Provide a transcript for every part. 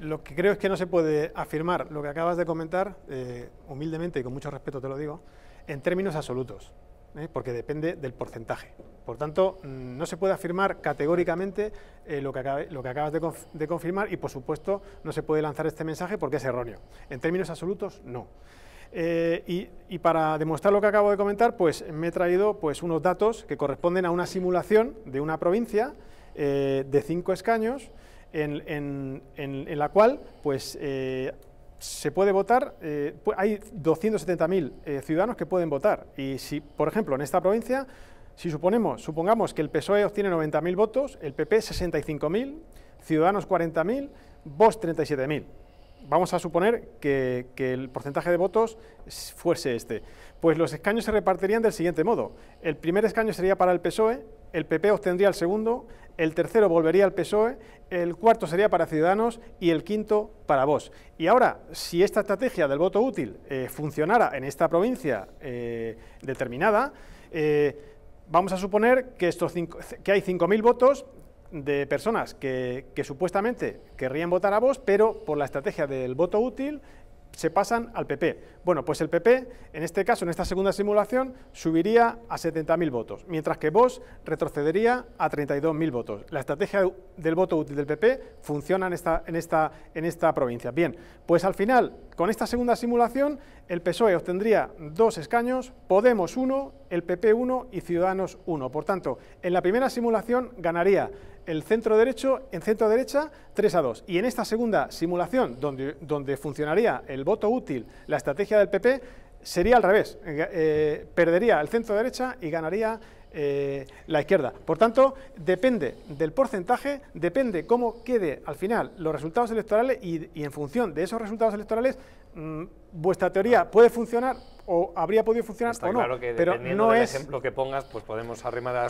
lo que creo es que no se puede afirmar lo que acabas de comentar, eh, humildemente y con mucho respeto te lo digo, en términos absolutos, ¿eh? porque depende del porcentaje. Por tanto, mm, no se puede afirmar categóricamente eh, lo que, acabas de, confirmar y, por supuesto, no se puede lanzar este mensaje porque es erróneo. En términos absolutos, no. y, para demostrar lo que acabo de comentar, pues me he traído pues, unos datos que corresponden a una simulación de una provincia de cinco escaños en, la cual pues, eh, se puede votar, eh, hay 270.000 eh, ciudadanos que pueden votar. Y si, por ejemplo, en esta provincia, si suponemos, supongamos que el PSOE obtiene 90.000 votos, el PP 65.000, Ciudadanos 40.000, vos 37.000. Vamos a suponer que, que, el porcentaje de votos fuese este. Pues los escaños se repartirían del siguiente modo. El primer escaño sería para el PSOE, el PP obtendría el segundo, el tercero volvería al PSOE, el cuarto sería para Ciudadanos y el quinto para vos. Y ahora, si esta estrategia del voto útil eh, funcionara en esta provincia eh, determinada, eh, vamos a suponer que, estos cinco, que hay 5.000 votos de personas que, supuestamente querrían votar a vos, pero por la estrategia del voto útil se pasan al PP. Bueno, pues el PP, en este caso, en esta segunda simulación, subiría a 70.000 votos, mientras que vos retrocedería a 32.000 votos. La estrategia del voto útil del PP funciona en esta, en, esta, en esta provincia. Bien, pues al final con esta segunda simulación, el PSOE obtendría dos escaños, Podemos uno, el PP 1 y Ciudadanos 1. Por tanto, en la primera simulación ganaría el centro derecho en centro derecha 3 a 2. Y en esta segunda simulación, donde, donde funcionaría el voto útil, la estrategia del PP, sería al revés. Eh, perdería el centro derecha y ganaría eh, la izquierda. Por tanto, depende del porcentaje, depende cómo quede al final los resultados electorales y, en función de esos resultados electorales, mm, vuestra teoría puede funcionar o habría podido funcionar o no. Claro que pero no del es... ejemplo que pongas, pues podemos arrimar a,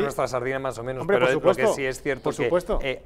nuestra sardina más o menos, pero que sí es cierto que, eh,